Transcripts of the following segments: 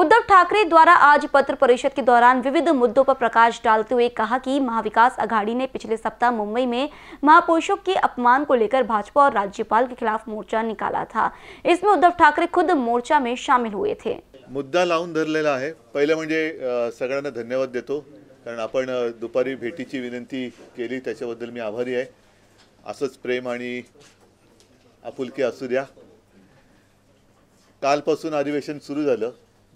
उद्धव ठाकरे द्वारा आज पत्र परिषद के दौरान विविध मुद्दों पर प्रकाश डालते हुए कहा कि महाविकास अघाड़ी ने पिछले सप्ताह मुंबई में महापुरुषों के अपमान को लेकर भाजपा और राज्यपाल के खिलाफ मोर्चा निकाला था इसमें उद्धव ठाकरे खुद मोर्चा में शामिल हुए थे मुद्दा लावून धरलेला है पहिलं म्हणजे सगळ्यांना धन्यवाद देते कारण आपण दुपारी भेटी की विनंती के लिए बदल मी आभारी है असंच प्रेम आणि आपुलकी असू द्या अधिवेशन सुरू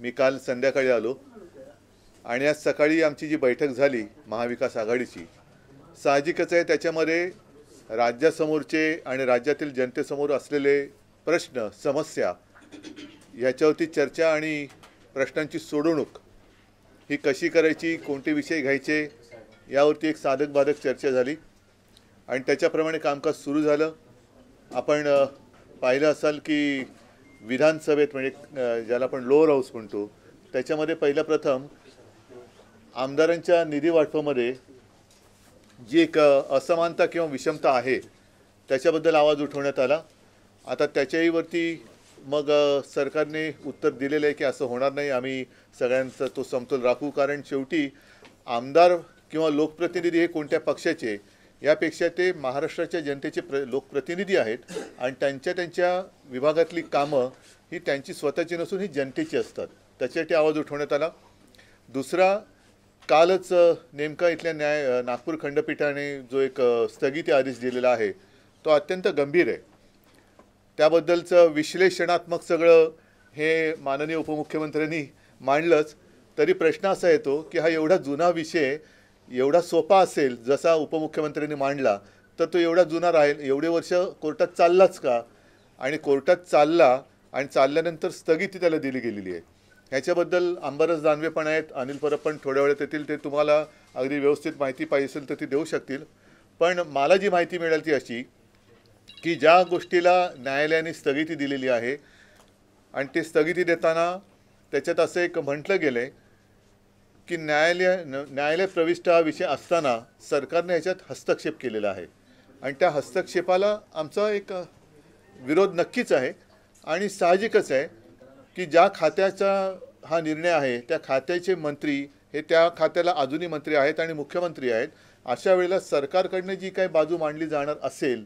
मी काल संध्याकाळी आलो आणि आज सकाळी आमची जी बैठक झाली महाविकास आघाडीची साहजिकच आहे त्याच्यामध्ये राज्यासमोरचे आणि राज्यातील जनतेसमोर असलेले प्रश्न समस्या ह्याच्यावरती चर्चा आणि प्रश्नांची सोडवणूक ही कशी करायची कोणते विषय घ्यायचे यावरती एक साधक बाधक चर्चा झाली आणि त्याच्याप्रमाणे कामकाज सुरू झालं आपण पाहिलं असाल की विधानसभेत म्हणजे ज्याला आपण लोअर हाऊस म्हणतो त्याच्यामध्ये पहिल्या प्रथम आमदारांच्या निधी वाटपामध्ये जी एक असमानता किंवा विषमता आहे त्याच्याबद्दल आवाज उठवण्यात आला आता त्याच्याहीवरती मग सरकारने उत्तर दिलेलं आहे की असं होणार नाही आम्ही सगळ्यांचा तो समतोल राखू कारण शेवटी आमदार किंवा लोकप्रतिनिधी हे कोणत्या पक्षाचे यापेक्षा ते महाराष्ट्राच्या जनतेचे प्र लोकप्रतिनिधी आहेत आणि त्यांच्या त्यांच्या विभागातली कामं ही त्यांची स्वतःची नसून ही जनतेची असतात त्याच्यासाठी आवाज उठवण्यात आला दुसरा कालच नेमका इथल्या न्याय नागपूर खंडपीठाने जो एक स्थगिती आदेश दिलेला आहे तो अत्यंत गंभीर आहे त्याबद्दलचं विश्लेषणात्मक सगळं हे माननीय उपमुख्यमंत्र्यांनी मांडलंच तरी प्रश्न असा येतो की हा एवढा जुना विषय एवढा सोपा असेल जसा उपमुख्यमंत्र्यांनी मांडला तर तो एवढा जुना राहील एवढे वर्ष कोर्टात चाललाच का आणि कोर्टात चालला आणि चालल्यानंतर स्थगिती त्याला दिली गेलेली आहे ह्याच्याबद्दल अंबरस दानवे पण आहेत अनिल परब पण थोड्या वेळात येतील ते तुम्हाला अगदी व्यवस्थित माहिती पाहिजे असेल तर ती देऊ शकतील पण मला जी माहिती मिळाली ती अशी की ज्या गोष्टीला न्यायालयाने स्थगिती दिलेली आहे आणि ते स्थगिती देताना त्याच्यात असं एक म्हटलं गेलं आहे की न्यायालय न्यायालय प्रविष्ट हा विषय असताना सरकारने याच्यात हस्तक्षेप केलेला आहे आणि त्या हस्तक्षेपाला आमचा एक विरोध नक्कीच आहे आणि साहजिकच आहे की ज्या खात्याचा हा निर्णय आहे त्या खात्याचे मंत्री हे त्या खात्याला अजूनही मंत्री आहेत आणि मुख्यमंत्री आहेत अशा वेळेला सरकारकडनं जी काही बाजू मांडली जाणार असेल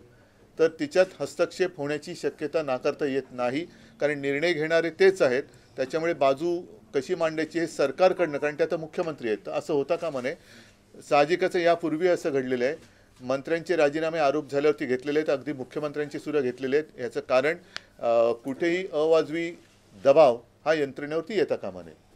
तर तिच्यात हस्तक्षेप होण्याची शक्यता नाकारता येत नाही कारण निर्णय घेणारे तेच आहेत त्याच्यामुळे बाजू कशी मांडायची हे सरकारकडनं कारण ते आता मुख्यमंत्री आहेत असं होता का म्हणे साहजिकच यापूर्वी असं घडलेलं आहे मंत्र्यांचे राजीनामे आरोप झाल्यावरती घेतलेले आहेत अगदी मुख्यमंत्र्यांचे सुद्धा घेतलेले आहेत याचं कारण कुठेही अवाजवी दबाव हा यंत्रणेवरती येता कामा नये